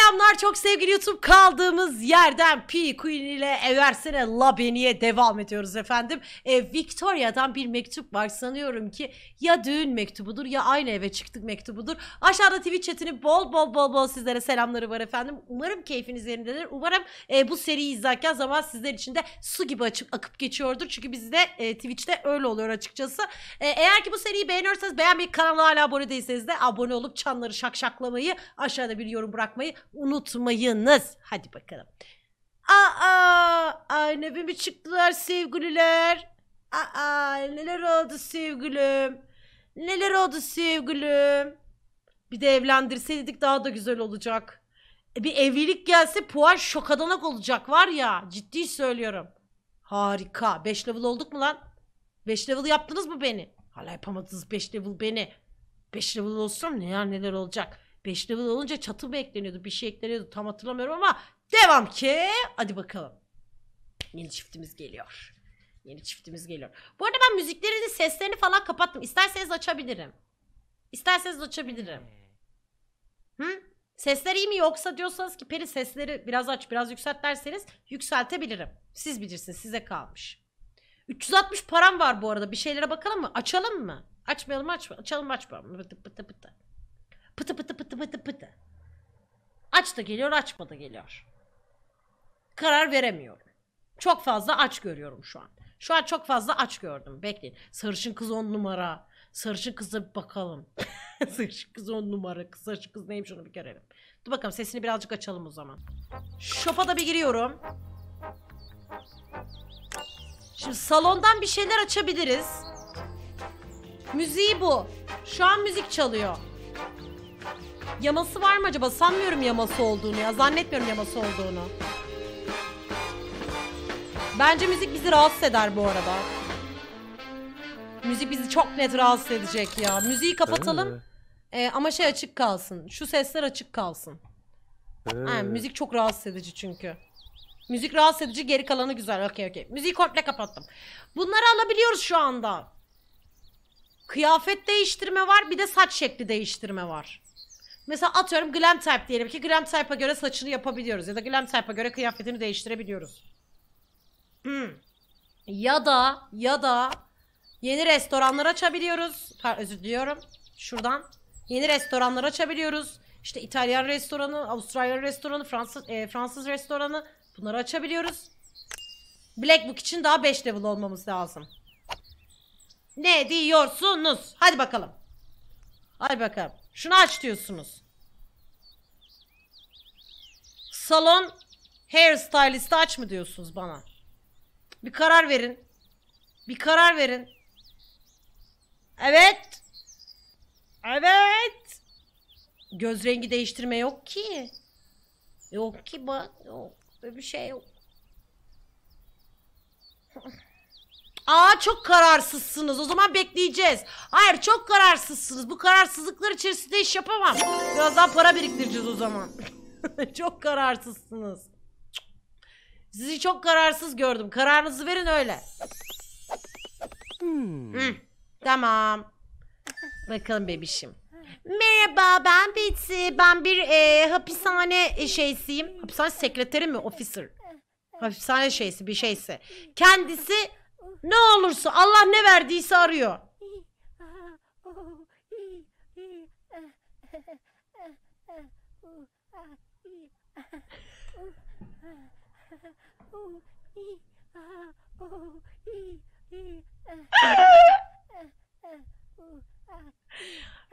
Selamlar çok sevgili YouTube kaldığımız yerden P Queen ile Eversene Labeni'ye devam ediyoruz efendim. E, Victoria'dan bir mektup var sanıyorum ki ya düğün mektubudur ya aynı eve çıktık mektubudur. Aşağıda Twitch chatini bol bol bol bol sizlere selamları var efendim. Umarım keyfiniz yerindedir. Umarım e, bu seriyi izlerken zaman sizler için de su gibi açıp, akıp geçiyordur. Çünkü bizde e, Twitch'te öyle oluyor açıkçası. E, eğer ki bu seriyi beğeniyorsanız beğenmeyi kanala hala abone değilseniz de abone olup çanları şakşaklamayı aşağıda bir yorum bırakmayı unutmayınız. Hadi bakalım. Aa, aynı mi çıktılar sevgililer? Aa, neler oldu sevgilim? Neler oldu sevgilim? Bir de evlendirseydik daha da güzel olacak. E, bir evlilik gelse puan şokadanak olacak var ya. Ciddi söylüyorum. Harika. 5 level olduk mu lan? 5 level yaptınız mı beni? Hala yapamadınız 5 level beni. 5 level olsam ne ya neler olacak. 5 level olunca çatı mı ekleniyordu? Bir şey ekleniyordu. Tam hatırlamıyorum ama devam ki. Hadi bakalım. Yeni çiftimiz geliyor. Yeni çiftimiz geliyor. Bu arada ben müziklerini, seslerini falan kapattım. İsterseniz açabilirim. İsterseniz açabilirim. Hı? Sesler iyi mi yoksa diyorsanız ki Peri sesleri biraz aç biraz yükselt derseniz yükseltebilirim. Siz bilirsiniz size kalmış. 360 param var bu arada bir şeylere bakalım mı? Açalım mı? Açmayalım mı? Açma, açalım mı açmayalım mı? Bıtı bıtı bıtı. Pıtı pıtı pıtı pıtı pıtı. Aç da geliyor, açma da geliyor. Karar veremiyorum. Çok fazla aç görüyorum şu an. Şu an çok fazla aç gördüm. Bekleyin. Sarışın kız on numara. Sarışın kıza bir bakalım. sarışın kız on numara. Kız, sarışın kız neymiş onu bir görelim. Dur bakalım sesini birazcık açalım o zaman. Şopa da bir giriyorum. Şimdi salondan bir şeyler açabiliriz. Müziği bu. Şu an müzik çalıyor. Yaması var mı acaba? Sanmıyorum yaması olduğunu ya. Zannetmiyorum yaması olduğunu. Bence müzik bizi rahatsız eder bu arada. Müzik bizi çok net rahatsız edecek ya. Müziği kapatalım. Ee, ama şey açık kalsın. Şu sesler açık kalsın. Aynen, müzik çok rahatsız edici çünkü. Müzik rahatsız edici geri kalanı güzel. Okey okey. Müziği komple kapattım. Bunları alabiliyoruz şu anda. Kıyafet değiştirme var bir de saç şekli değiştirme var. Mesela atıyorum glam type diyelim ki glam type'a göre saçını yapabiliyoruz ya da glam type'a göre kıyafetini değiştirebiliyoruz. Hmm. Ya da ya da yeni restoranlar açabiliyoruz. Par özür diliyorum. Şuradan yeni restoranlar açabiliyoruz. İşte İtalyan restoranı, Avustralya restoranı, Fransız e, Fransız restoranı bunları açabiliyoruz. Black Book için daha 5 level olmamız lazım. Ne diyorsunuz? Hadi bakalım. Hadi bakalım. Şunu aç diyorsunuz. Salon hairstylist'i aç mı diyorsunuz bana? Bir karar verin. Bir karar verin. Evet. Evet. Göz rengi değiştirme yok ki. Yok ki bak. Yok. Böyle bir şey yok. Aa çok kararsızsınız. O zaman bekleyeceğiz. Hayır çok kararsızsınız. Bu kararsızlıklar içerisinde iş yapamam. Biraz daha para biriktireceğiz o zaman. çok kararsızsınız. Sizi çok kararsız gördüm. Kararınızı verin öyle. Hmm. Hı, tamam. Bakalım bebişim. Merhaba ben Betty. Ben bir e, hapishane şeysiyim. Hapishane sekreteri mi? Officer. Hapishane şeysi bir şeyse. Kendisi ne olursa Allah ne verdiyse arıyor.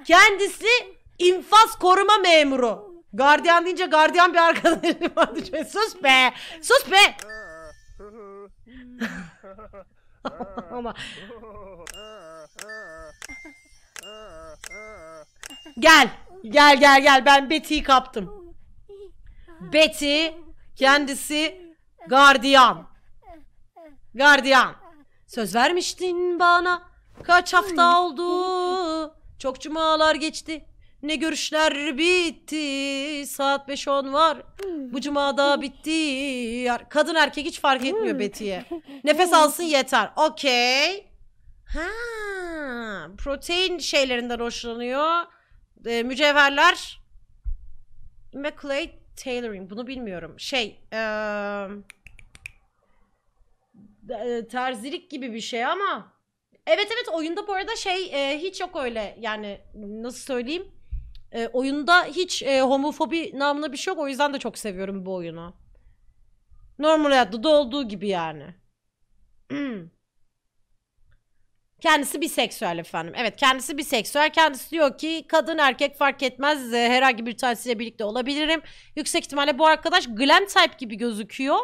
Kendisi infaz koruma memuru. Gardiyan deyince gardiyan bir arkadaşım vardı. Sus be! Sus be! Ama Gel. Gel gel gel. Ben Betty'yi kaptım. Betty kendisi gardiyan. Gardiyan. Söz vermiştin bana. Kaç hafta oldu? Çok cumalar geçti. Ne görüşler bitti. Saat 5.10 var. Hmm. Bu cuma da bitti. Kadın erkek hiç fark hmm. etmiyor Betty'ye. Nefes alsın yeter. Okey. Ha, protein şeylerinden hoşlanıyor. E, mücevherler. Immaculate Tailoring. Bunu bilmiyorum. Şey. E, terzilik gibi bir şey ama. Evet evet oyunda bu arada şey e, hiç yok öyle. Yani nasıl söyleyeyim? E, oyunda hiç e, homofobi namına bir şey yok. O yüzden de çok seviyorum bu oyunu. Normal hayatta da olduğu gibi yani. Hmm. Kendisi biseksüel efendim. Evet kendisi biseksüel. Kendisi diyor ki kadın erkek fark etmez ee, herhangi bir tanesiyle birlikte olabilirim. Yüksek ihtimalle bu arkadaş glam type gibi gözüküyor.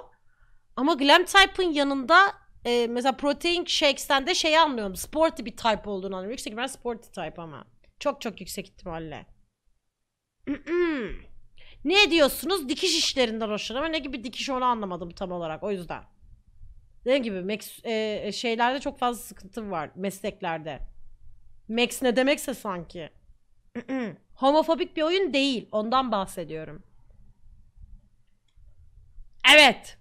Ama glam type'ın yanında e, mesela protein shakes'ten de şey anlıyorum. Sporty bir type olduğunu anlıyorum. Yüksek ihtimalle sporty type ama. Çok çok yüksek ihtimalle ne diyorsunuz? Dikiş işlerinden hoşlanıyor ne gibi dikiş onu anlamadım tam olarak o yüzden. Dediğim gibi Max, e, e şeylerde çok fazla sıkıntı var mesleklerde. Max ne demekse sanki. Homofobik bir oyun değil. Ondan bahsediyorum. Evet.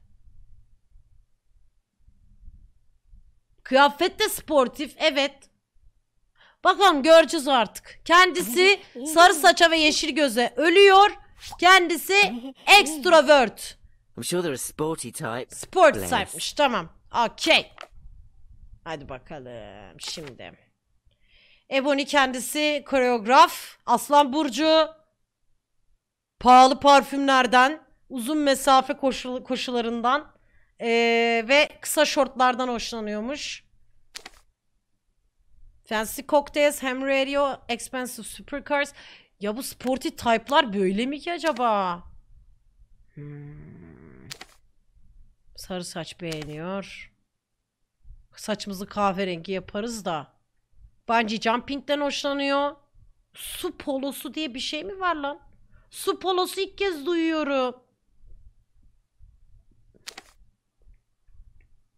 Kıyafet de sportif. Evet. Bakalım göreceğiz artık. Kendisi sarı saça ve yeşil göze ölüyor. Kendisi extrovert. I'm sure they're a sporty type. Sport Bless. tamam. Okay. Hadi bakalım şimdi. Ebony kendisi koreograf. Aslan Burcu. Pahalı parfümlerden. Uzun mesafe koşul koşularından. ee, ve kısa şortlardan hoşlanıyormuş. Fancy cocktails, hem radio, expensive supercars. Ya bu sporty type'lar böyle mi ki acaba? Hmm. Sarı saç beğeniyor. Saçımızı kahverengi yaparız da. Bungee jumping'den hoşlanıyor. Su polosu diye bir şey mi var lan? Su polosu ilk kez duyuyorum.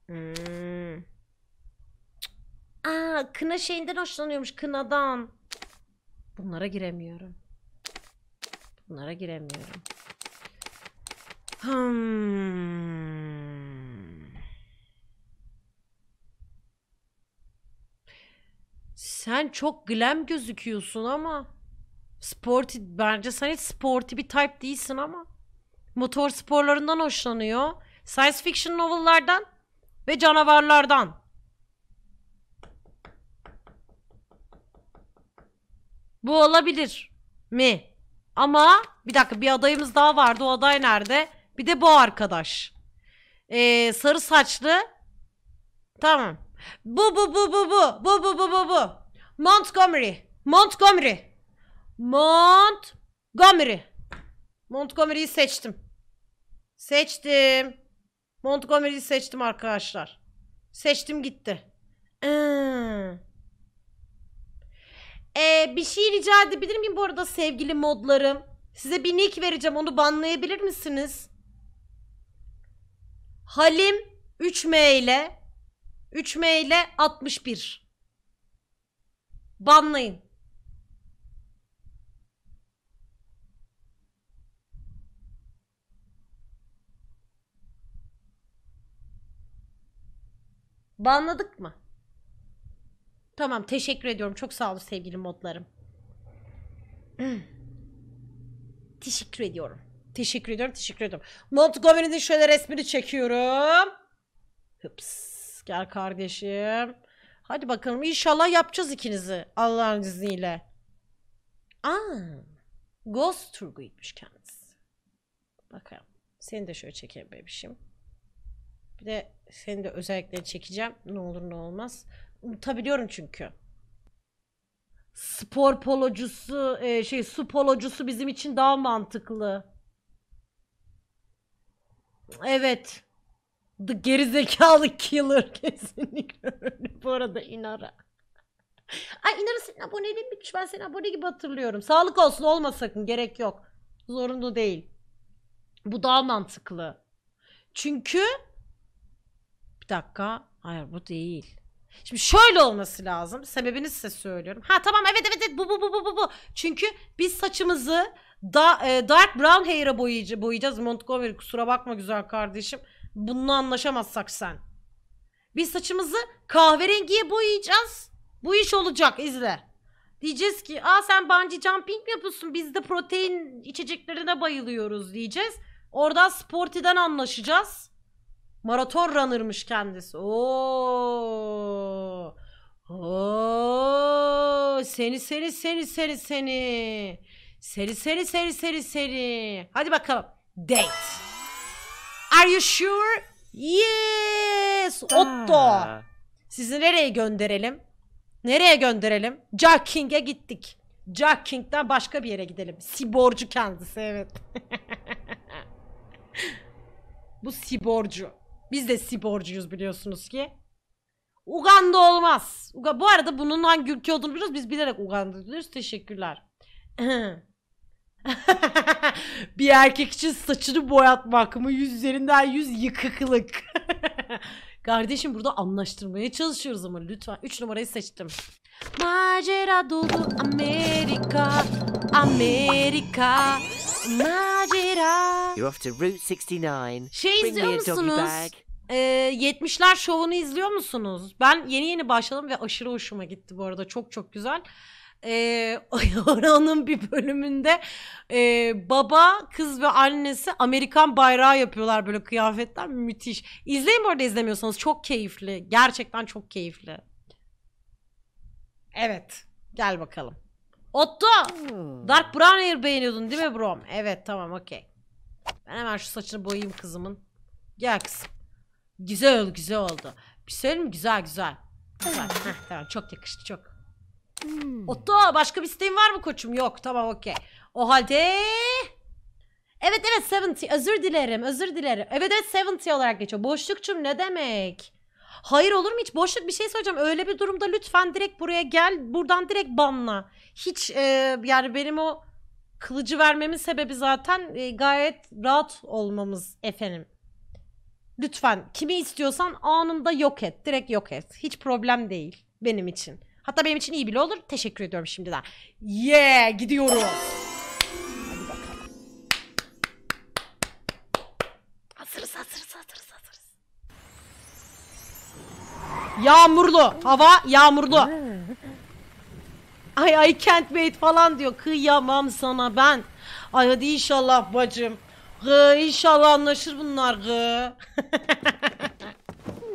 Hmm. Aa, kına şeyinden hoşlanıyormuş kınadan. Bunlara giremiyorum. Bunlara giremiyorum. Hmm. Sen çok glam gözüküyorsun ama sporty bence sen hiç sporty bir type değilsin ama motor sporlarından hoşlanıyor. Science fiction novellardan ve canavarlardan. Bu olabilir mi? Ama bir dakika bir adayımız daha vardı. O aday nerede? Bir de bu arkadaş. Ee, sarı saçlı. Tamam. Bu bu bu bu bu. Bu bu bu bu bu. Montgomery. Montgomery. Montgomery. Montgomery'yi seçtim. Seçtim. Montgomery'yi seçtim arkadaşlar. Seçtim gitti. Iııı. Ee. Ee, bir şey rica edebilir miyim bu arada sevgili modlarım? Size bir nick vereceğim onu banlayabilir misiniz? Halim 3M ile 3M ile 61 Banlayın. Banladık mı? Tamam teşekkür ediyorum. Çok sağ olun sevgili modlarım. teşekkür ediyorum. Teşekkür ediyorum. Teşekkür ediyorum. Montgomery'nin şöyle resmini çekiyorum. Hıps. Gel kardeşim. Hadi bakalım. İnşallah yapacağız ikinizi. Allah'ın izniyle. Aa. Ghost Turguy'muş kendisi. Bakalım. Seni de şöyle çekeyim bebişim. Bir de seni de özellikle çekeceğim. Ne olur ne olmaz unutabiliyorum çünkü. Spor polocusu, e, şey su polocusu bizim için daha mantıklı. Evet. The gerizekalı killer kesinlikle Bu arada Inara. Ay Inara senin aboneliğin bitmiş. Ben seni abone gibi hatırlıyorum. Sağlık olsun olma sakın. Gerek yok. Zorunlu değil. Bu daha mantıklı. Çünkü bir dakika. Hayır bu değil. Şimdi şöyle olması lazım. Sebebini size söylüyorum. Ha tamam evet evet, evet bu bu bu bu bu bu. Çünkü biz saçımızı da, e, dark brown hair'a boyayacağız, boyayacağız. Montgomery kusura bakma güzel kardeşim. Bununla anlaşamazsak sen. Biz saçımızı kahverengiye boyayacağız. Bu iş olacak izle. Diyeceğiz ki aa sen bungee jumping mi yapıyorsun? Biz de protein içeceklerine bayılıyoruz diyeceğiz. Oradan sportiden anlaşacağız. Maraton runner'mış kendisi. Oo. Oo. Seni seni seni seni seni. Seri seri seri seri seri. Hadi bakalım. Date. Are you sure? Yes. Otto. Sizi nereye gönderelim? Nereye gönderelim? Jack King'e gittik. Jack King'den başka bir yere gidelim. Siborcu kendisi evet. Bu siborcu. Biz de sporcuyuz biliyorsunuz ki. Uganda olmaz. Uga bu arada bunun hangi ülke olduğunu biliyoruz. Biz bilerek Uganda diyoruz. Teşekkürler. bir erkek için saçını boyatmak mı? Yüz üzerinden yüz yıkıklık. Kardeşim burada anlaştırmaya çalışıyoruz ama lütfen. 3 numarayı seçtim. Macera dolu Amerika, Amerika. Macera. You're off to Route 69. Şey izliyor musunuz? bag. 70'ler ee, şovunu izliyor musunuz? Ben yeni yeni başladım ve aşırı hoşuma gitti bu arada. Çok çok güzel. Ee, onun bir bölümünde e, baba, kız ve annesi Amerikan bayrağı yapıyorlar böyle kıyafetler. Müthiş. İzleyin bu arada izlemiyorsanız. Çok keyifli. Gerçekten çok keyifli. Evet. Gel bakalım. Otto! Hmm. Dark brown hair beğeniyordun değil mi brom? Evet tamam okey. Ben hemen şu saçını boyayayım kızımın. Gel kızım. Güzel oldu güzel oldu. Bir söyleyeyim mi? Güzel güzel. Güzel. Hmm. Heh, tamam çok yakıştı çok. Hmm. Otto başka bir isteğin var mı koçum? Yok tamam okey. O halde... Evet evet 70 özür dilerim özür dilerim. Evet evet 70 olarak geçiyor. Boşlukçum ne demek. Hayır olur mu hiç boşluk bir şey soracağım Öyle bir durumda lütfen direkt buraya gel. Buradan direkt banla. Hiç e, yani benim o kılıcı vermemin sebebi zaten e, gayet rahat olmamız efendim. Lütfen kimi istiyorsan anında yok et. Direkt yok et. Hiç problem değil benim için. Hatta benim için iyi bile olur. Teşekkür ediyorum şimdiden. Yeah gidiyoruz. Yağmurlu. Hava yağmurlu. Ay ay can't wait falan diyor. Kıyamam sana ben. Ay hadi inşallah bacım. Gı inşallah anlaşır bunlar gı.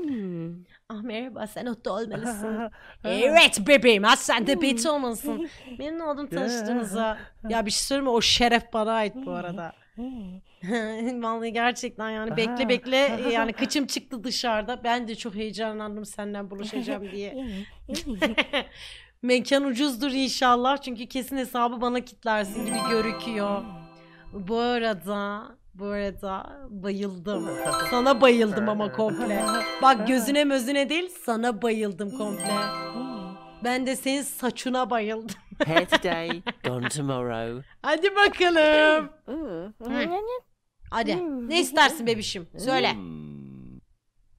Hmm. Ah merhaba sen otta olmalısın. evet bebeğim ha sen de beti olmalısın. Memnun oldum tanıştığınıza. Ya bir şey söyleyeyim mi? O şeref bana ait bu arada. Vallahi gerçekten yani bekle bekle yani kıçım çıktı dışarıda. Ben de çok heyecanlandım senden buluşacağım diye. Mekan ucuzdur inşallah çünkü kesin hesabı bana kitlersin gibi görüküyor. Bu arada bu arada bayıldım. Sana bayıldım ama komple. Bak gözüne mözüne değil sana bayıldım komple. Ben de senin saçına bayıldım. Hair today, gone tomorrow. Hadi bakalım. Hmm. Hadi. Hmm. Ne istersin bebişim? Söyle. Hmm.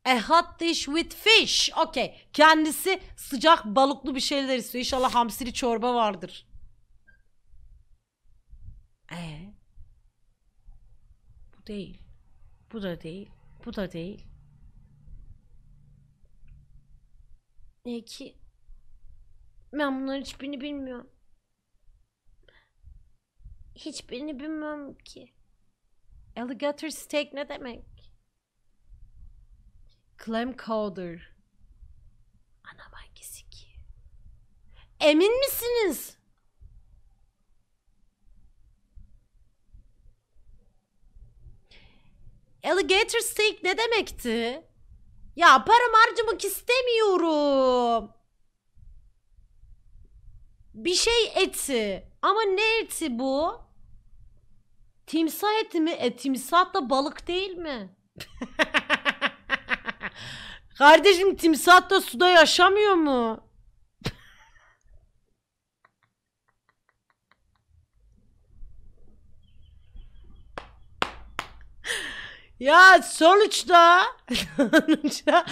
A hot dish with fish. Okay. Kendisi sıcak balıklı bir şeyler istiyor. İnşallah hamsili çorba vardır. Ee, bu değil. Bu da değil. Bu da değil. Ne ki? Ben bunların hiçbirini bilmiyorum. Hiçbirini bilmiyorum ki. Alligator steak ne demek? Clam chowder. Anam hangisi ki? Emin misiniz? Alligator steak ne demekti? Ya param harcamak istemiyorum. Bir şey eti. Ama ne eti bu? Timsah eti mi? E, timsah da balık değil mi? Kardeşim timsah da suda yaşamıyor mu? ya sonuçta sonuçta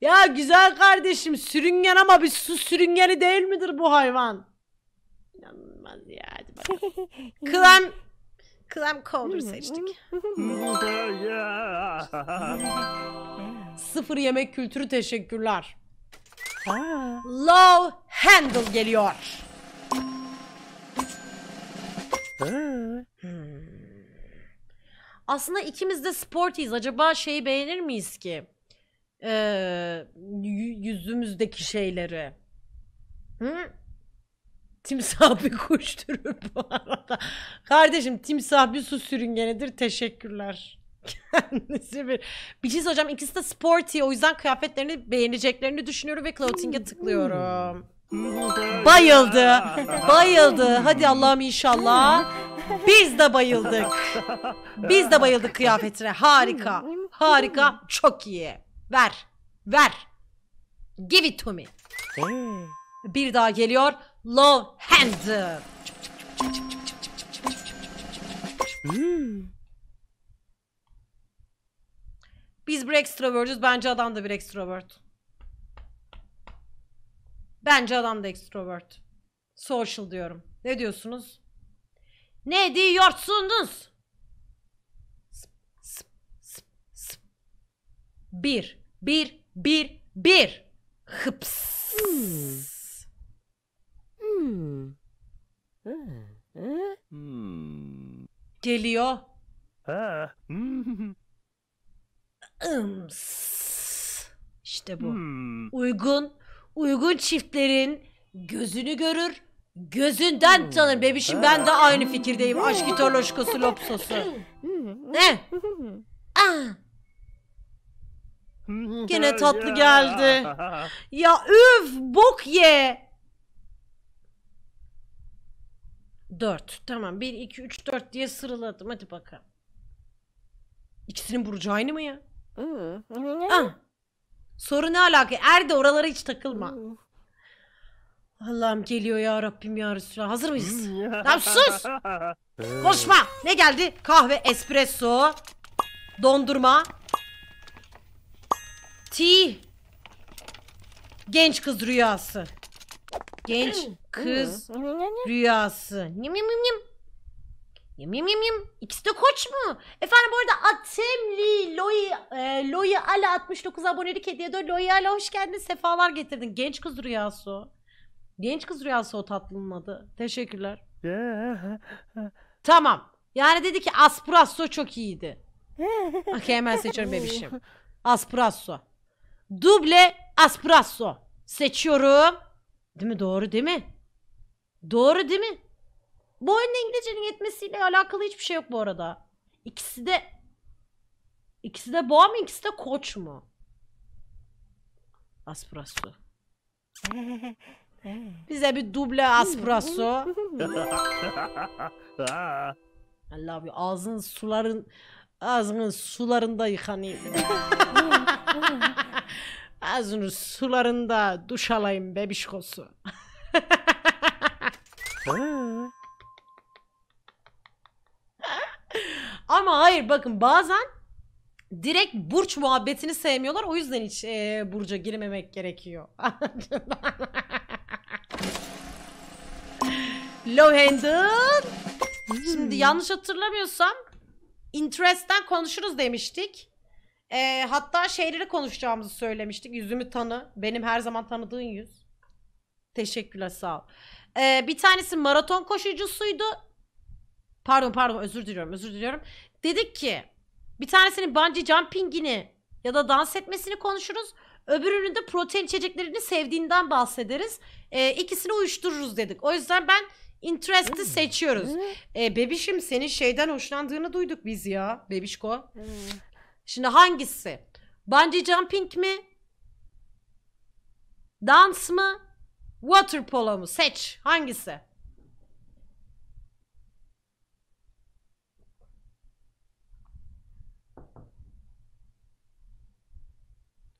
ya güzel kardeşim sürüngen ama bir su sürüngeni değil midir bu hayvan? olmaz ya. Hadi bakalım. Klam Clam seçtik. Sıfır yemek kültürü teşekkürler. Low Handle geliyor. Hmm. Aslında ikimiz de sportiyiz. Acaba şeyi beğenir miyiz ki? Ee, yüzümüzdeki şeyleri. Hı? Timsah bir kuşturur bu arada. Kardeşim timsah bir su sürüngenidir. Teşekkürler. Kendisi bir. Bir şey hocam ikisi de sporty. O yüzden kıyafetlerini beğeneceklerini düşünüyorum ve clothing'e hmm. tıklıyorum. Hmm. Bayıldı. Bayıldı. Hadi Allah'ım inşallah. Biz de bayıldık. Biz de bayıldık kıyafetine. Harika. Harika. Çok iyi. Ver. Ver. Give it to me. Bir daha geliyor. Love Handed. Biz bir extrovert'üz. Bence adam da bir extrovert. Bence adam da extrovert. Social diyorum. Ne diyorsunuz? Ne diyorsunuz? Bir, bir, bir, bir. Hıps. Hmm. Hmm. Geliyor. Hmm. İşte bu. Hmm. Uygun, uygun çiftlerin gözünü görür, gözünden tanır. Bebişim ben de aynı fikirdeyim. Aşk itorloşkosu lopsosu. ne? Ah. Gene tatlı geldi. Ya üf bok ye. 4. Tamam 1, 2, 3, 4 diye sıraladım. Hadi bakalım. İkisinin burcu aynı mı ya? Hmm. ah. Soru ne alaka? Erde oralara hiç takılma. Hmm. Allah'ım geliyor ya Rabbim ya Resulallah. Hazır mıyız? Lan hmm. sus! Ee. Koşma! Ne geldi? Kahve, espresso, dondurma, tea, genç kız rüyası genç hmm, kız hmm. rüyası. Yim yim yim yim. Yim yim yim yim. İkisi de koç mu? Efendim bu arada Atemli Loy e, Loi Ala 69 abonelik hediye ediyor. Loy Ala hoş geldin. Sefalar getirdin. Genç kız rüyası Genç kız rüyası o tatlının adı. Teşekkürler. tamam. Yani dedi ki Aspirasso çok iyiydi. Okey hemen seçiyorum bebişim. Aspirasso. Duble Aspirasso. Seçiyorum. Değil mi? Doğru değil mi? Doğru değil mi? Bu oyunda İngilizcenin yetmesiyle alakalı hiçbir şey yok bu arada. İkisi de İkisi de boğa mı ikisi de koç mu? Aspirasu. Bize bir duble aspirasu. I love you. Ağzın suların ağzının sularında yıkanayım. Az önce sularında duş alayım bebiş kosu. Ama hayır bakın bazen direkt burç muhabbetini sevmiyorlar. O yüzden hiç e, burca girmemek gerekiyor. Low Şimdi hmm. yanlış hatırlamıyorsam Interest'ten konuşuruz demiştik. E, hatta şeyleri konuşacağımızı söylemiştik. Yüzümü tanı. Benim her zaman tanıdığın yüz. Teşekkürler sağ ol. E, bir tanesi maraton koşucusuydu. Pardon pardon özür diliyorum özür diliyorum. Dedik ki bir tanesinin bungee jumpingini ya da dans etmesini konuşuruz. Öbürünün de protein içeceklerini sevdiğinden bahsederiz. E, ikisini uyuştururuz dedik. O yüzden ben interest'i hmm. seçiyoruz. E, bebişim senin şeyden hoşlandığını duyduk biz ya. Bebişko. Hmm. Şimdi hangisi? Bungee jumping mi? Dans mı? Water polo mu? Seç. Hangisi?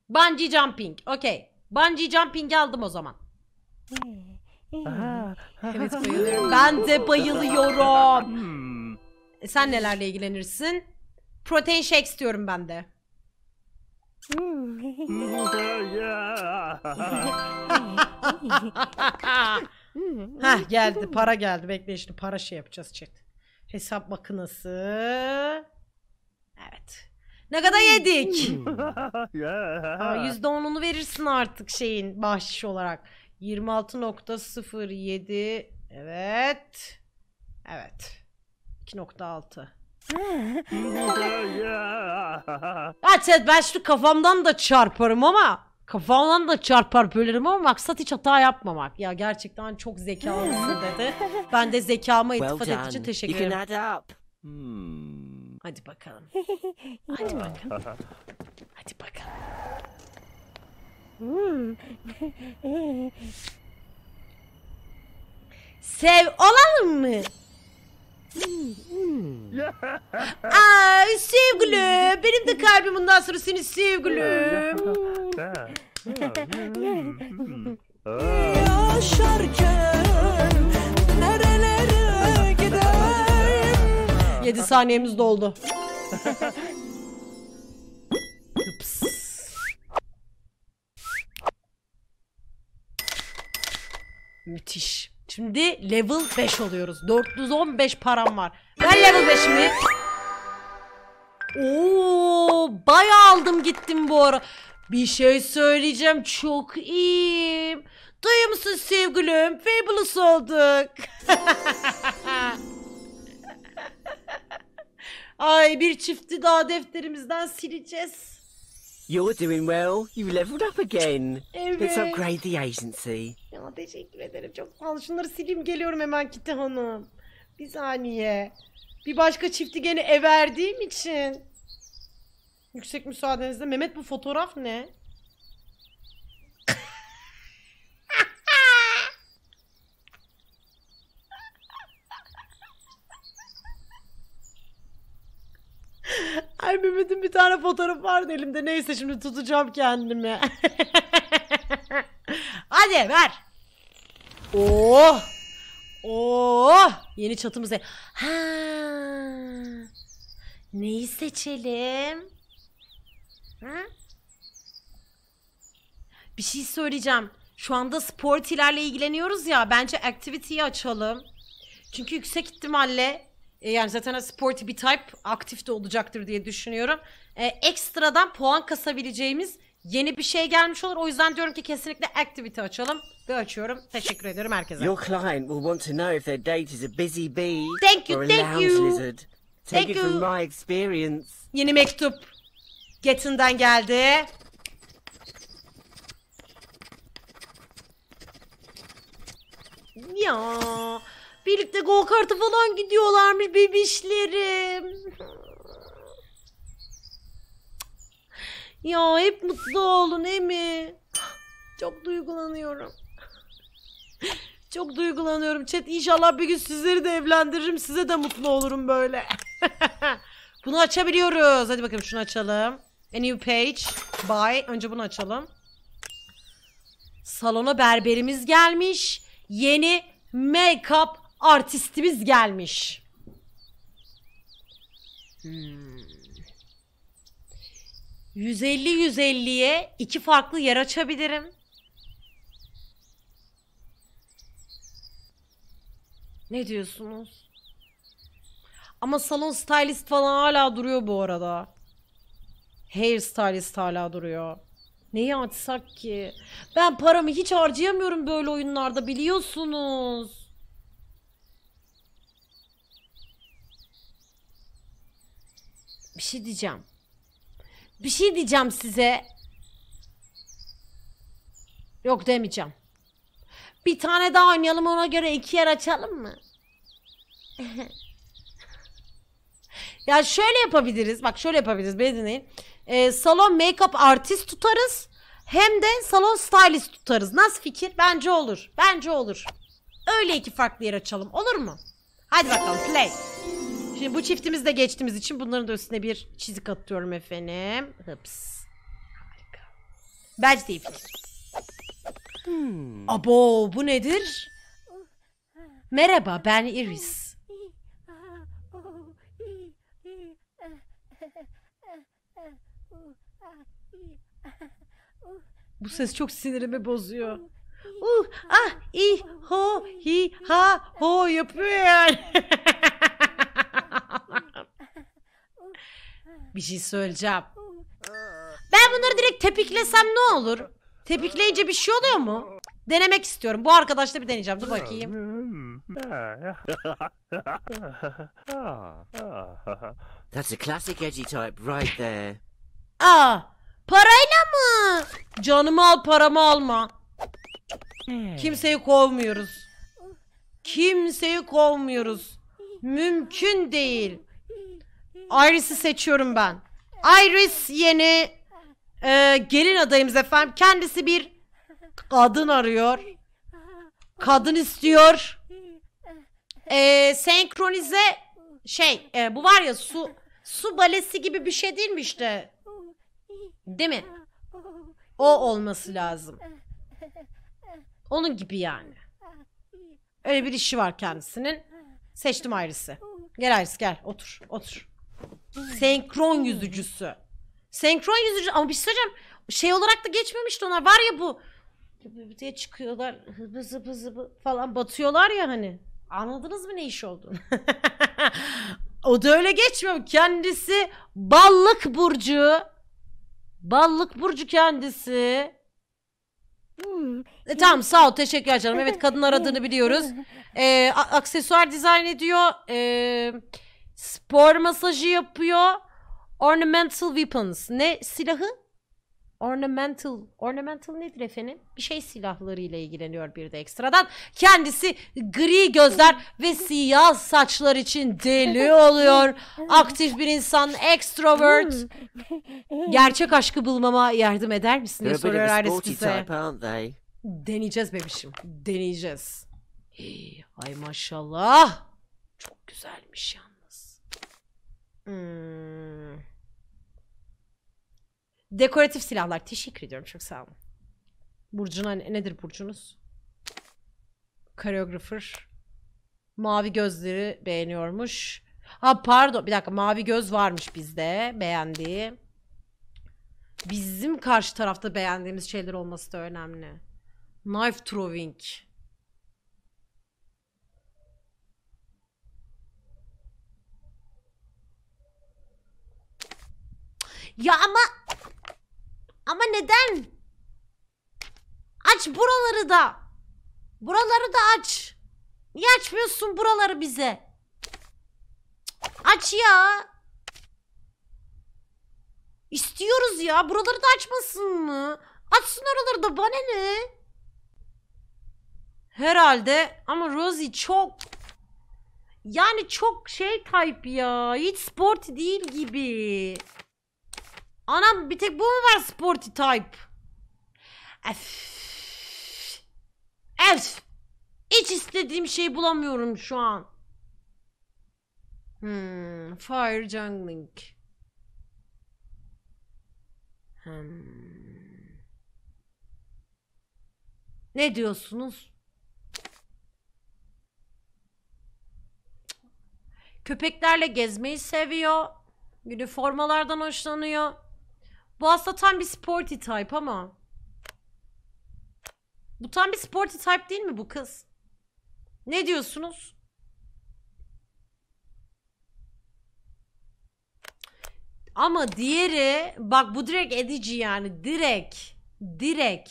Bungee jumping. Okey. Bungee jumping aldım o zaman. evet bayılıyorum. Ben de bayılıyorum. Hmm. E, sen nelerle ilgilenirsin? Protein shake istiyorum ben de. Hmm. Hah geldi para geldi. Bekle şimdi para şey yapacağız chat. Hesap makinesi. Evet. Ne kadar hmm. yedik? Yüzde onunu verirsin artık şeyin bahşiş olarak. 26.07 evet. Evet. 2.6 Aç evet ben şu kafamdan da çarparım ama kafamdan da çarpar bölerim ama maksat hiç hata yapmamak. Ya gerçekten çok zekalısın dedi. Ben de zekama itifat well ettiği için teşekkür ederim. Hmm. Hadi hmm. bakalım. Hadi bakalım. Hadi bakalım. Sev olalım mı? Ay sevgilim. Benim de kalbim bundan sonra seni sevgilim. Yaşarken nerelere gideyim? 7 saniyemiz doldu. Müthiş. Şimdi level 5 oluyoruz. 415 param var. Ben level 5'imi. Oo, bayağı aldım gittim bu ara. Bir şey söyleyeceğim. Çok iyiyim. Duyuyor musun sevgilim? Fabulous olduk. Ay bir çifti daha defterimizden sileceğiz. You're doing well. You leveled up again. Evet. Let's upgrade the agency. Ya teşekkür ederim. Çok sağ Şunları sileyim geliyorum hemen Kitty Hanım. Bir saniye. Bir başka çifti gene everdiğim için. Yüksek müsaadenizle. Mehmet bu fotoğraf ne? Ay Mehmet'in bir tane fotoğrafı vardı elimde. Neyse şimdi tutacağım kendimi. Hadi ver. Oo. Oh! Oo. Oh! Yeni çatımız. E- ha. Neyi seçelim? Ha? Bir şey söyleyeceğim. Şu anda sportilerle ilgileniyoruz ya. Bence activity'yi açalım. Çünkü yüksek ihtimalle e, yani zaten sporty bir type aktif de olacaktır diye düşünüyorum. E, ekstradan puan kasabileceğimiz yeni bir şey gelmiş olur. O yüzden diyorum ki kesinlikle activity açalım. Ve açıyorum. Teşekkür ederim herkese. Your client will want to know if their date is a busy bee thank you, or a thank lounge you. lizard. Take thank it you. from my experience. Yeni mektup. Getin'den geldi. Ya. Birlikte go kartı falan gidiyorlarmış bebişlerim. Ya hep mutlu olun Emi. Çok duygulanıyorum. Çok duygulanıyorum chat. İnşallah bir gün sizleri de evlendiririm. Size de mutlu olurum böyle. bunu açabiliyoruz. Hadi bakalım şunu açalım. A new page. Bye. Önce bunu açalım. Salona berberimiz gelmiş. Yeni make-up artistimiz gelmiş. Hmm. 150-150'ye iki farklı yer açabilirim. Ne diyorsunuz? Ama salon stylist falan hala duruyor bu arada. Hair stylist hala duruyor. Neyi açsak ki? Ben paramı hiç harcayamıyorum böyle oyunlarda biliyorsunuz. Bir şey diyeceğim. Bir şey diyeceğim size. Yok demeyeceğim. Bir tane daha oynayalım ona göre iki yer açalım mı? ya şöyle yapabiliriz. Bak şöyle yapabiliriz. Beni dinleyin. Ee, salon make-up artist tutarız. Hem de salon stylist tutarız. Nasıl fikir? Bence olur. Bence olur. Öyle iki farklı yer açalım. Olur mu? Hadi bakalım play. Şimdi bu çiftimizde geçtiğimiz için bunların da üstüne bir çizik atıyorum efendim. Hıps. Harika. Bence de iyi fikir. Hmm. Abo bu nedir? Merhaba ben Iris. Bu ses çok sinirimi bozuyor. Uh, ah, i, ho, hi, ha, ho yapıyor yani. Bir şey söyleyeceğim. Ben bunları direkt tepiklesem ne olur? Tepikleyince bir şey oluyor mu? Denemek istiyorum. Bu arkadaşla bir deneyeceğim. Dur bakayım. That's a classic edgy type right there. Aa, parayla mı? Canımı al paramı alma. Kimseyi kovmuyoruz. Kimseyi kovmuyoruz. Mümkün değil. Iris'i seçiyorum ben. Iris yeni e, gelin adayımız efendim. Kendisi bir kadın arıyor. Kadın istiyor. E, senkronize şey e, bu var ya su su balesi gibi bir şey değil mi işte? Değil mi? O olması lazım. Onun gibi yani. Öyle bir işi var kendisinin. Seçtim Iris'i. Gel Iris gel otur otur. Senkron hmm. yüzücüsü. Senkron yüzücü ama bir şey söyleyeceğim. Şey olarak da geçmemişti onlar. Var ya bu diye çıkıyorlar hıbı zıbı zıbı falan batıyorlar ya hani. Anladınız mı ne iş olduğunu? o da öyle geçmiyor. Kendisi ballık burcu. Ballık burcu kendisi. Hmm. E, tamam sağ ol teşekkür canım. Evet kadın aradığını biliyoruz. E, aksesuar dizayn ediyor. Eee Spor masajı yapıyor. Ornamental weapons. Ne silahı? Ornamental. Ornamental nedir efendim? Bir şey silahlarıyla ilgileniyor bir de ekstradan. Kendisi gri gözler ve siyah saçlar için deli oluyor. Aktif bir insan. Extrovert. Hmm. Gerçek aşkı bulmama yardım eder misin Ne soruyor ailesi bize. Deneyeceğiz bebişim. Deneyeceğiz. Ay maşallah. Çok güzelmiş yani. Hmm. Dekoratif silahlar. Teşekkür ediyorum. Çok sağ olun. Burcun hani nedir burcunuz? Koreografer. Mavi gözleri beğeniyormuş. Ha pardon bir dakika mavi göz varmış bizde beğendiği. Bizim karşı tarafta beğendiğimiz şeyler olması da önemli. Knife throwing. Ya ama... Ama neden? Aç buraları da. Buraları da aç. Niye açmıyorsun buraları bize? Aç ya. İstiyoruz ya. Buraları da açmasın mı? Açsın oraları da bana ne? Herhalde ama Rosie çok yani çok şey type ya. Hiç sport değil gibi. Anam bir tek bu mu var sporty type? Ef. Ef. Hiç istediğim şey bulamıyorum şu an. Hmm, fire jungling. Hmm. Ne diyorsunuz? Köpeklerle gezmeyi seviyor. Üniformalardan hoşlanıyor. Bu aslında tam bir sporty type ama. Bu tam bir sporty type değil mi bu kız? Ne diyorsunuz? Ama diğeri bak bu direkt edici yani direkt direkt.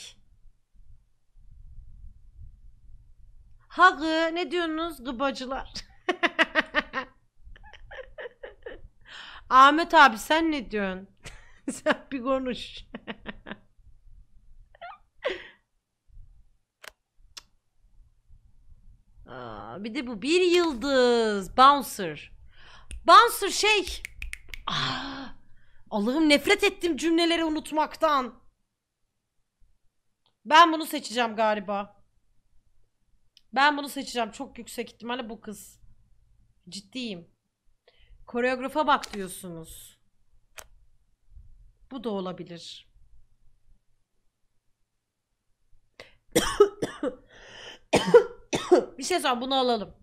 Hagı ne diyorsunuz gıbacılar? Ahmet abi sen ne diyorsun? Sen bir konuş. Aa, bir de bu bir yıldız. Bouncer. Bouncer şey. Ah, Allah'ım nefret ettim cümleleri unutmaktan. Ben bunu seçeceğim galiba. Ben bunu seçeceğim. Çok yüksek ihtimalle bu kız. Ciddiyim. Koreografa bak diyorsunuz. Bu da olabilir. bir şey söyleyeyim bunu alalım.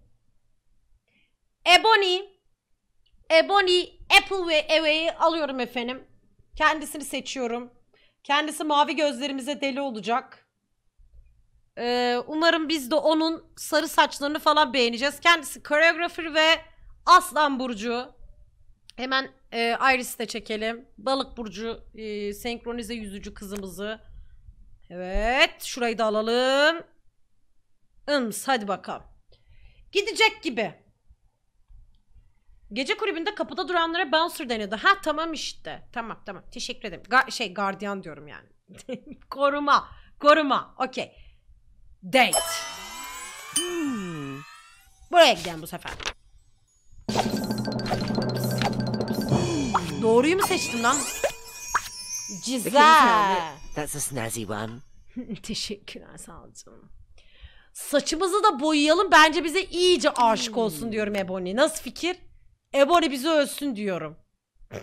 Ebony Ebony Apple ve Eve'yi alıyorum efendim. Kendisini seçiyorum. Kendisi mavi gözlerimize deli olacak. Ee, umarım biz de onun sarı saçlarını falan beğeneceğiz. Kendisi koreografer ve Aslan Burcu. Hemen e, ee, Iris de çekelim. Balık burcu e, senkronize yüzücü kızımızı. Evet. Şurayı da alalım. Ims hadi bakalım. Gidecek gibi. Gece kulübünde kapıda duranlara bouncer deniyordu. Ha tamam işte. Tamam tamam. Teşekkür ederim. Ga şey gardiyan diyorum yani. koruma. Koruma. Okey. Date. Hmm. Buraya gidelim bu sefer. Doğruyu mu seçtim lan? Güzel. That's a snazzy one. Teşekkürler sağ ol Saçımızı da boyayalım bence bize iyice aşık hmm. olsun diyorum Ebony. Nasıl fikir? Ebony bizi ölsün diyorum.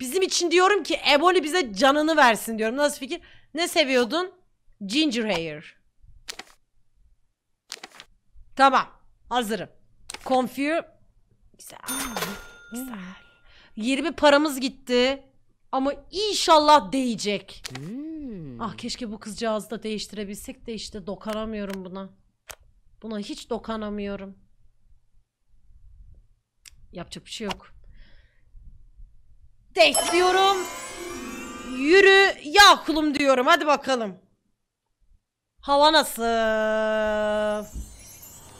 Bizim için diyorum ki Ebony bize canını versin diyorum. Nasıl fikir? Ne seviyordun? Ginger hair. Tamam. Hazırım. Confir. Güzel. Güzel. 20 paramız gitti. Ama inşallah değecek. Hmm. Ah keşke bu kızcağızı da değiştirebilsek de işte dokanamıyorum buna. Buna hiç dokanamıyorum. Yapacak bir şey yok. Dek Yürü ya kulum diyorum. Hadi bakalım. Hava nasıl?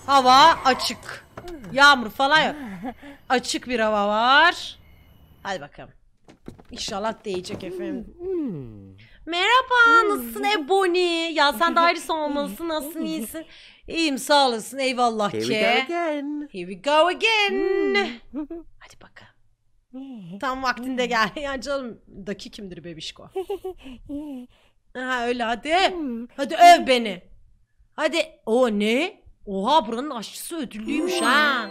Hava açık. Yağmur falan yok. Açık bir hava var. Hadi bakalım. İnşallah değecek efendim. Hmm. Merhaba, hmm. nasılsın Ebony? Ya sen de ayrısı olmalısın, nasılsın, iyisin? İyiyim, sağ olasın, eyvallah ki. Here we go again. Here we go again. Hmm. Hadi bakalım. Tam vaktinde gel. Ya canım, daki kimdir bebişko? Ha öyle hadi. Hadi öv beni. Hadi. O ne? Oha buranın aşçısı ödüllüymüş ha.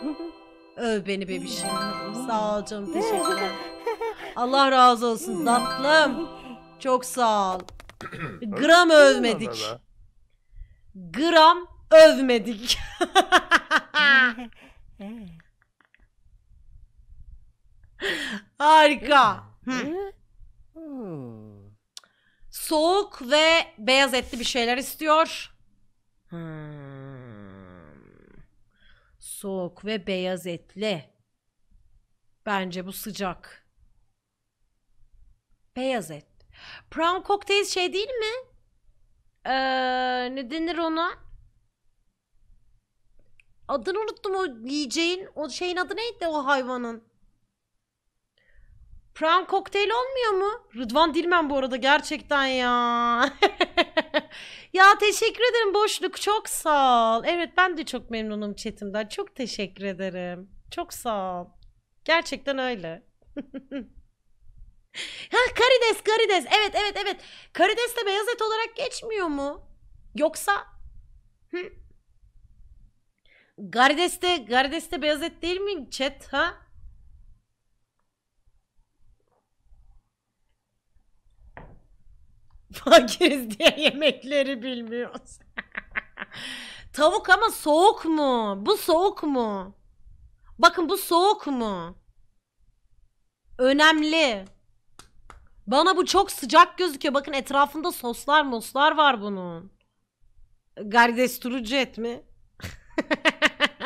Öv beni bebişim. Sağ ol canım teşekkürler. Allah razı olsun tatlım. Çok sağ ol. Gram övmedik. Gram övmedik. Harika. Hmm. Soğuk ve beyaz etli bir şeyler istiyor. Hmm. Soğuk ve beyaz etli. Bence bu sıcak. Beyaz et. Prawn kokteyl şey değil mi? Ee, ne denir ona? Adını unuttum o yiyeceğin. O şeyin adı neydi o hayvanın? Prawn kokteyl olmuyor mu? Rıdvan Dilmen bu arada gerçekten ya. Ya teşekkür ederim boşluk çok sağ ol. Evet ben de çok memnunum chatimden. Çok teşekkür ederim. Çok sağ ol. Gerçekten öyle. ha karides karides. Evet evet evet. Karides de beyaz et olarak geçmiyor mu? Yoksa Hı? Karides de, karides de beyaz et değil mi chat ha? Fakiriz diye yemekleri bilmiyoruz. Tavuk ama soğuk mu? Bu soğuk mu? Bakın bu soğuk mu? Önemli. Bana bu çok sıcak gözüküyor. Bakın etrafında soslar moslar var bunun. Gardesturucu et mi?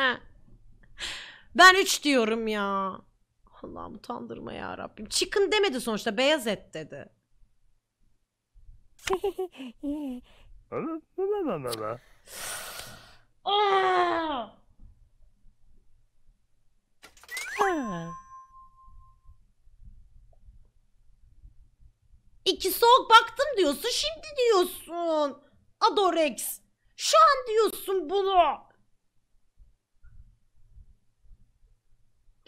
ben 3 diyorum ya. Allah'ım utandırma ya Rabbim. Chicken demedi sonuçta beyaz et dedi. İki soğuk baktım diyorsun şimdi diyorsun. Adorex. Şu an diyorsun bunu.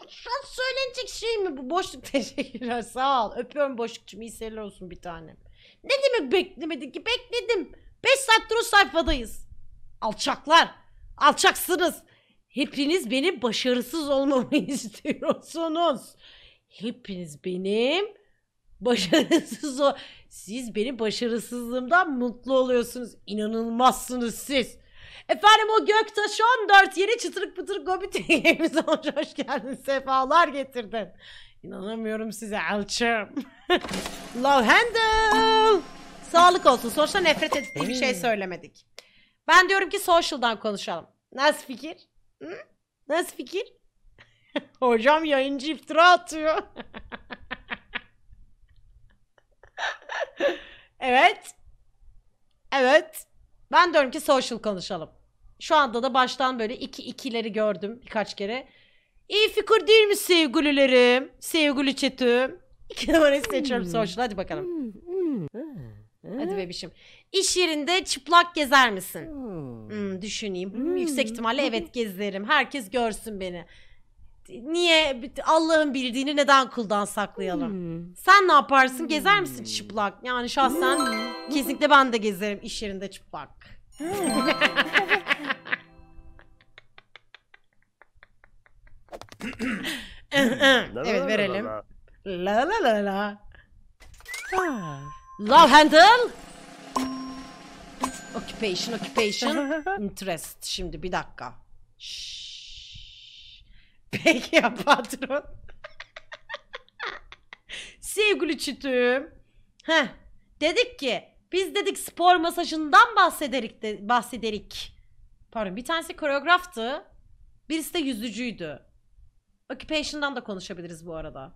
Şu an söylenecek şey mi bu? Boşluk teşekkürler. Sağ ol. Öpüyorum boşlukçum. iyi seyirler olsun bir tanem. Ne demek beklemedin ki? Bekledim. 5 saattir o sayfadayız. Alçaklar. Alçaksınız. Hepiniz benim başarısız olmamı istiyorsunuz. Hepiniz benim başarısız o. Siz benim başarısızlığımdan mutlu oluyorsunuz. İnanılmazsınız siz. Efendim o Göktaş 14 yeni çıtırık pıtırık Gobit yayınımıza hoş geldin. Sefalar getirdin. İnanamıyorum size alçım. Love handle. Sağlık olsun. Sonuçta nefret ettiği bir şey söylemedik. Ben diyorum ki social'dan konuşalım. Nasıl fikir? Hı? Nasıl fikir? Hocam yayıncı iftira atıyor. evet. Evet. Ben diyorum ki social konuşalım. Şu anda da baştan böyle iki ikileri gördüm birkaç kere. İyi fikir değil mi sevgililerim? Sevgili çetüm? İki numarayı seçiyorum hmm. Social. Hadi bakalım. Hmm, hmm. Hadi bebişim. İş yerinde çıplak gezer misin? Hmm, düşüneyim. yüksek ihtimalle evet gezerim. Herkes görsün beni. Niye Allah'ın bildiğini neden kuldan saklayalım? Sen ne yaparsın? Gezer misin çıplak? Yani şahsen kesinlikle ben de gezerim iş yerinde çıplak. evet verelim. La la la la. Love handle. Occupation, occupation. Interest. Şimdi bir dakika. Peki ya patron. Sevgili çütüm. Heh. Dedik ki biz dedik spor masajından bahsederik de, bahsederik. Pardon bir tanesi koreograftı. Birisi de yüzücüydü. Occupation'dan da konuşabiliriz bu arada.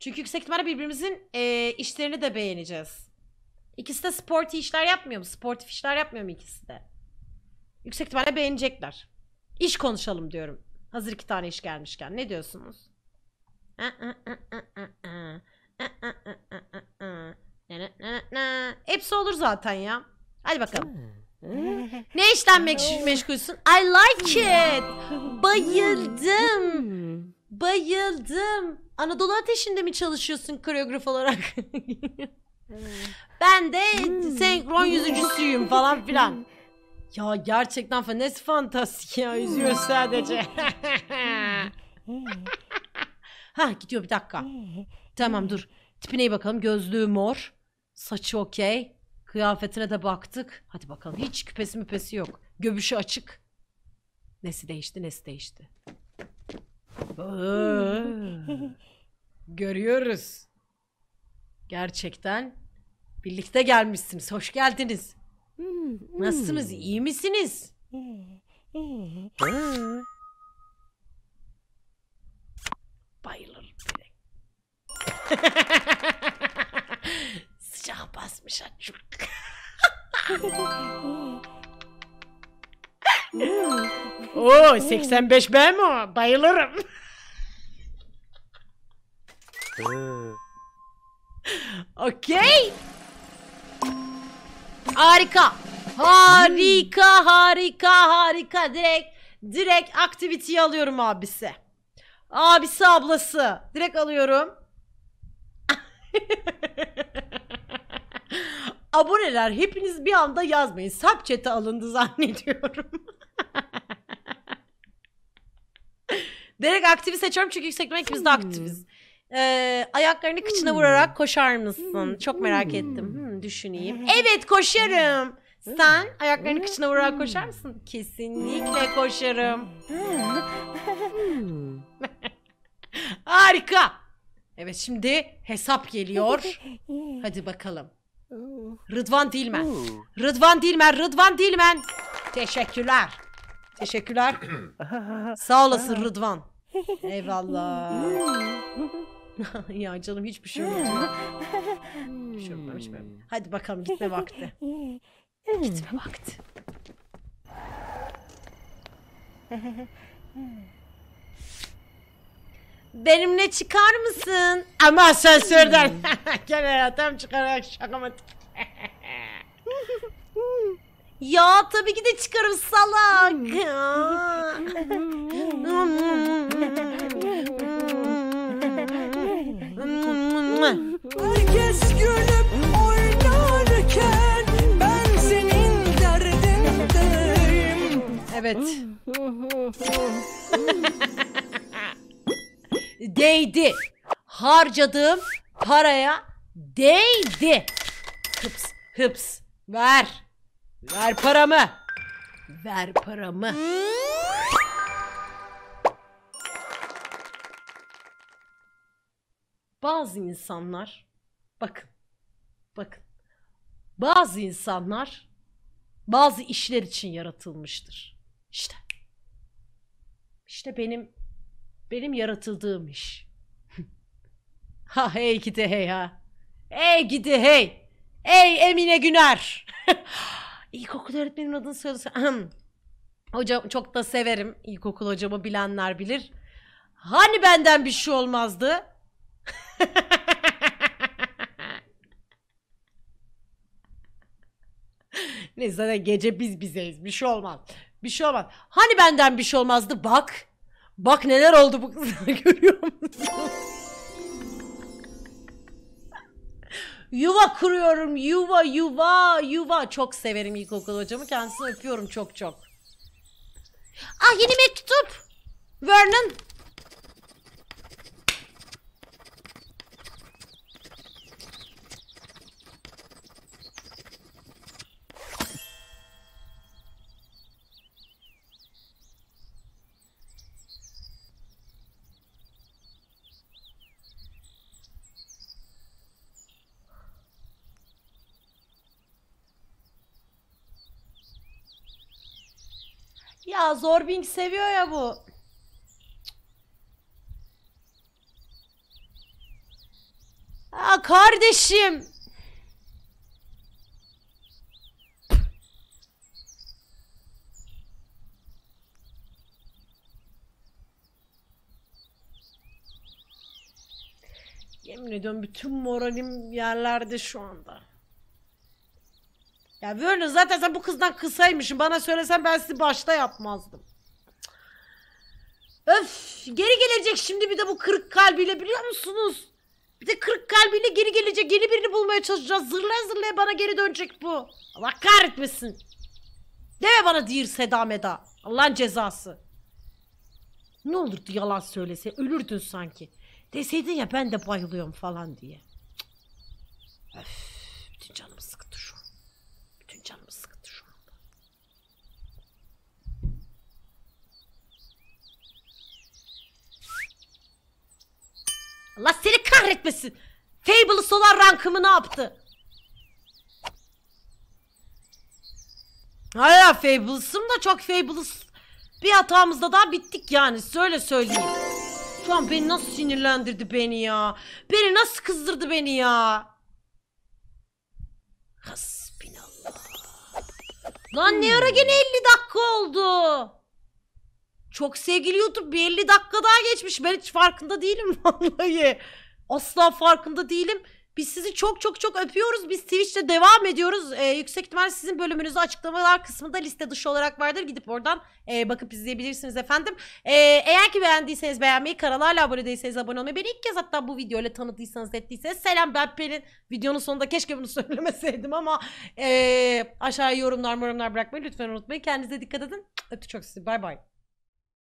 Çünkü yüksek ihtimalle birbirimizin e, işlerini de beğeneceğiz. İkisi de sporty işler yapmıyor mu? Sportif işler yapmıyor mu ikisi de? Yüksek ihtimalle beğenecekler. İş konuşalım diyorum. Hazır iki tane iş gelmişken. Ne diyorsunuz? Hepsi olur zaten ya. Hadi bakalım. Hmm ne işten meşgulsün? I like it. Bayıldım. Bayıldım. Anadolu Ateşi'nde mi çalışıyorsun koreograf olarak? ben de hmm. senkron yüzücüsüyüm falan filan. Ya gerçekten falan fantastik ya yüzüyor sadece. ha gidiyor bir dakika. Tamam dur. Tipine iyi bakalım. Gözlüğü mor. Saçı okey. Kıyafetine de baktık. Hadi bakalım hiç küpesi müpesi yok. Göbüşü açık. Nesi değişti nesi değişti. Ee, görüyoruz. Gerçekten birlikte gelmişsiniz. Hoş geldiniz. Nasılsınız? İyi misiniz? Bayılırım sıcak basmış açık. Oo 85 B mi o? Bayılırım. Okey. Harika. Harika harika harika. Direkt direkt aktiviteyi alıyorum abisi. Abisi ablası. Direkt alıyorum. Aboneler hepiniz bir anda yazmayın. Subchat'e alındı zannediyorum. Direkt aktifi seçiyorum çünkü yüksek demek biz de hmm. aktifiz. Ee, ayaklarını kıçına hmm. vurarak koşar mısın? Hmm. Çok merak ettim. Hmm, düşüneyim. Evet koşarım. Sen ayaklarını kıçına vurarak koşar mısın? Kesinlikle koşarım. Harika. Evet şimdi hesap geliyor. Hadi bakalım. Rıdvan Dilmen. Rıdvan Dilmen, Rıdvan Dilmen. Teşekkürler. Teşekkürler. Sağ olasın Rıdvan. Eyvallah. ya canım hiçbir şey yok. hiçbir şey yok. Hiçbir... Şey Hadi bakalım gitme vakti. gitme vakti. Benimle çıkar mısın? Ama asansörden. Gel hayatım çıkarak şakamadık. ya tabii ki de çıkarım salak. Hmm. harcadığım paraya değdi. Hıps hıps ver. Ver paramı. Ver paramı. Bazı insanlar bakın bakın bazı insanlar bazı işler için yaratılmıştır. İşte. İşte benim benim yaratıldığım iş. Ha hey gidi hey ha. hey gidi hey. hey Emine Güner. İlkokul öğretmenimin adını söylese. Hocam çok da severim. İlkokul hocamı bilenler bilir. Hani benden bir şey olmazdı? Neyse zaten gece biz bizeyiz. Bir şey olmaz. Bir şey olmaz. Hani benden bir şey olmazdı? Bak. Bak neler oldu bu kızlar görüyor musun? Yuva kuruyorum yuva yuva yuva. Çok severim ilkokul hocamı. Kendisini öpüyorum çok çok. Ah yeni mektup. Vernon ya. Zorbing seviyor ya bu. Ha kardeşim. Yemin ediyorum bütün moralim yerlerde şu anda. Ya Werner zaten sen bu kızdan kısaymışsın. Bana söylesen ben sizi başta yapmazdım. Öf geri gelecek şimdi bir de bu kırık kalbiyle biliyor musunuz? Bir de kırık kalbiyle geri gelecek. Yeni birini bulmaya çalışacağız. Zırlaya zırlaya bana geri dönecek bu. Allah kahretmesin. Deme bana dir Seda Meda. Allah'ın cezası. Ne olurdu yalan söylese. Ölürdün sanki. Deseydin ya ben de bayılıyorum falan diye. Öf bütün canımız Allah seni kahretmesin. Fable'ı solar rankımı ne yaptı? Hala Fables'ım da çok Fables. Bir hatamızda daha bittik yani. Söyle söyleyeyim. Şu an beni nasıl sinirlendirdi beni ya. Beni nasıl kızdırdı beni ya. Hasbinallah. Lan ne ara gene 50 dakika oldu. Çok sevgili YouTube bir 50 dakika daha geçmiş. Ben hiç farkında değilim vallahi. Asla farkında değilim. Biz sizi çok çok çok öpüyoruz. Biz Twitch'te devam ediyoruz. Ee, yüksek ihtimal sizin bölümünüzü açıklamalar kısmında liste dışı olarak vardır. Gidip oradan e, bakıp izleyebilirsiniz efendim. Ee, eğer ki beğendiyseniz beğenmeyi, kanala abone değilseniz abone olmayı, beni ilk kez hatta bu videoyla tanıdıysanız ettiyseniz selam ben Pelin. Videonun sonunda keşke bunu söylemeseydim ama e, aşağıya yorumlar yorumlar bırakmayı lütfen unutmayın. Kendinize dikkat edin. Öptü çok sizi. Bay bay.